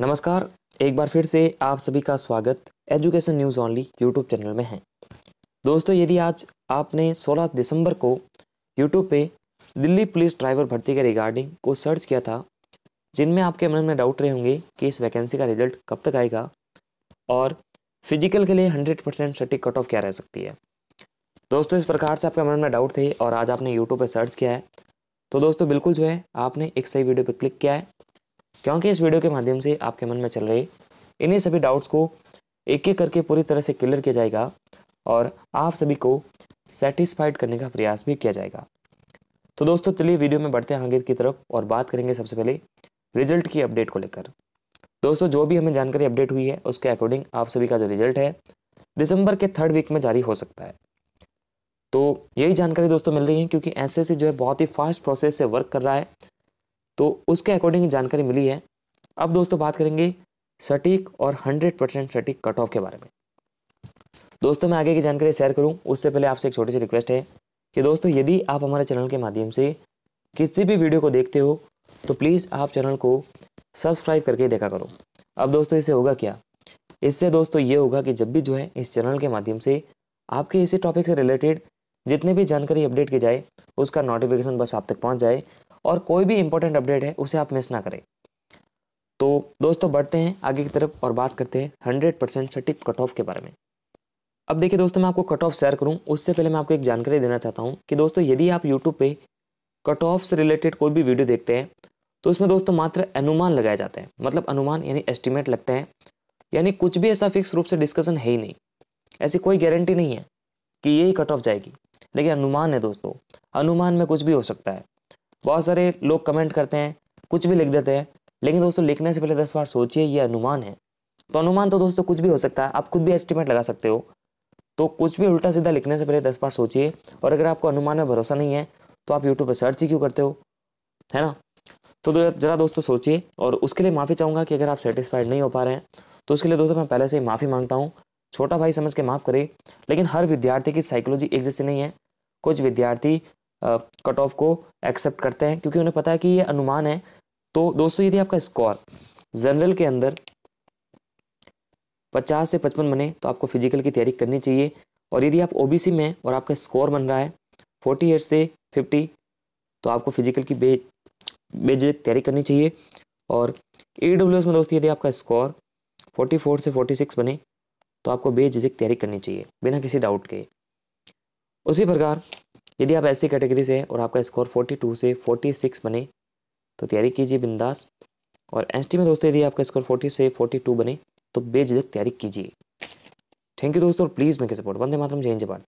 नमस्कार एक बार फिर से आप सभी का स्वागत education news only YouTube channel में है दोस्तों यदि आज आपने 16 दिसंबर को यूट्यूब पे दिल्ली पुलिस ड्राइवर भर्ती के रिगार्डिंग को सर्च किया था जिनमें आपके मन में डाउट रहे होंगे कि इस वैकेंसी का रिजल्ट कब तक आएगा और फिजिकल के लिए हंड्रेड परसेंट सटीक कट ऑफ क्या रह सकती है दोस्तों इस प्रकार से आपके मन में डाउट थे और आज आपने यूट्यूब पर सर्च किया है तो दोस्तों बिल्कुल जो है आपने एक सही वीडियो पर क्लिक किया है क्योंकि इस वीडियो के माध्यम से आपके मन में चल रहे इन्हीं सभी डाउट्स को एक एक करके पूरी तरह से क्लियर किया जाएगा और आप सभी को सेटिस्फाइड करने का प्रयास भी किया जाएगा तो दोस्तों चलिए वीडियो में बढ़ते हैं आगे की तरफ और बात करेंगे सबसे पहले रिजल्ट की अपडेट को लेकर दोस्तों जो भी हमें जानकारी अपडेट हुई है उसके अकॉर्डिंग आप सभी का जो रिजल्ट है दिसंबर के थर्ड वीक में जारी हो सकता है तो यही जानकारी दोस्तों मिल रही है क्योंकि एस जो है बहुत ही फास्ट प्रोसेस से वर्क कर रहा है तो उसके अकॉर्डिंग जानकारी मिली है अब दोस्तों बात करेंगे सटीक और 100 परसेंट सटीक कट ऑफ के बारे में दोस्तों मैं आगे की जानकारी शेयर करूं उससे पहले आपसे एक छोटी सी रिक्वेस्ट है कि दोस्तों यदि आप हमारे चैनल के माध्यम से किसी भी वीडियो को देखते हो तो प्लीज़ आप चैनल को सब्सक्राइब करके देखा करो अब दोस्तों इससे होगा क्या इससे दोस्तों ये होगा कि जब भी जो है इस चैनल के माध्यम से आपके इसी टॉपिक से रिलेटेड जितने भी जानकारी अपडेट की जाए उसका नोटिफिकेशन बस आप तक पहुंच जाए और कोई भी इंपॉर्टेंट अपडेट है उसे आप मिस ना करें तो दोस्तों बढ़ते हैं आगे की तरफ और बात करते हैं हंड्रेड परसेंट सटीक कट ऑफ के बारे में अब देखिए दोस्तों मैं आपको कट ऑफ शेयर करूं उससे पहले मैं आपको एक जानकारी देना चाहता हूं कि दोस्तों यदि आप यूट्यूब पे कट ऑफ से रिलेटेड कोई भी वीडियो देखते हैं तो उसमें दोस्तों मात्र अनुमान लगाए जाते हैं मतलब अनुमान यानी एस्टिमेट लगते हैं यानी कुछ भी ऐसा फिक्स रूप से डिस्कशन है ही नहीं ऐसी कोई गारंटी नहीं है कि यही कट ऑफ जाएगी लेकिन अनुमान है दोस्तों अनुमान में कुछ भी हो सकता है बहुत सारे लोग कमेंट करते हैं कुछ भी लिख देते हैं लेकिन दोस्तों लिखने से पहले दस बार सोचिए ये अनुमान है तो अनुमान तो दोस्तों कुछ भी हो सकता है आप खुद भी एस्टिमेट लगा सकते हो तो कुछ भी उल्टा सीधा लिखने से पहले दस बार सोचिए और अगर आपको अनुमान में भरोसा नहीं है तो आप यूट्यूब पर सर्च ही क्यों करते हो है ना तो ज़रा दोस्तों सोचिए और उसके लिए माफ़ी चाहूँगा कि अगर आप सेटिस्फाइड नहीं हो पा रहे हैं तो उसके लिए दोस्तों मैं पहले से ही माफ़ी मांगता हूँ छोटा भाई समझ के माफ़ करें लेकिन हर विद्यार्थी की साइकोलॉजी एक जैसी नहीं है कुछ विद्यार्थी कट ऑफ को एक्सेप्ट करते हैं क्योंकि उन्हें पता है कि ये अनुमान है तो दोस्तों यदि आपका स्कोर जनरल के अंदर पचास से पचपन बने तो आपको फिजिकल की तैयारी करनी चाहिए और यदि आप ओबीसी में और आपका स्कोर बन रहा है फोर्टी एट से फिफ्टी तो आपको फिजिकल की बे बेज तैयारी करनी चाहिए और ई में दोस्तों यदि आपका स्कोर फोर्टी फोर से फोर्टी सिक्स बने तो आपको बेझिझक तैयारी करनी चाहिए बिना किसी डाउट के उसी प्रकार यदि आप ऐसी कैटेगरी से हैं और आपका स्कोर 42 से 46 बने तो तैयारी कीजिए बिंदास और एस में दोस्तों यदि आपका स्कोर 40 से 42 बने तो बेझिझक तैयारी कीजिए थैंक यू दोस्तों प्लीज़ मेरे सपोर्ट वंदे मातरम जय हिंद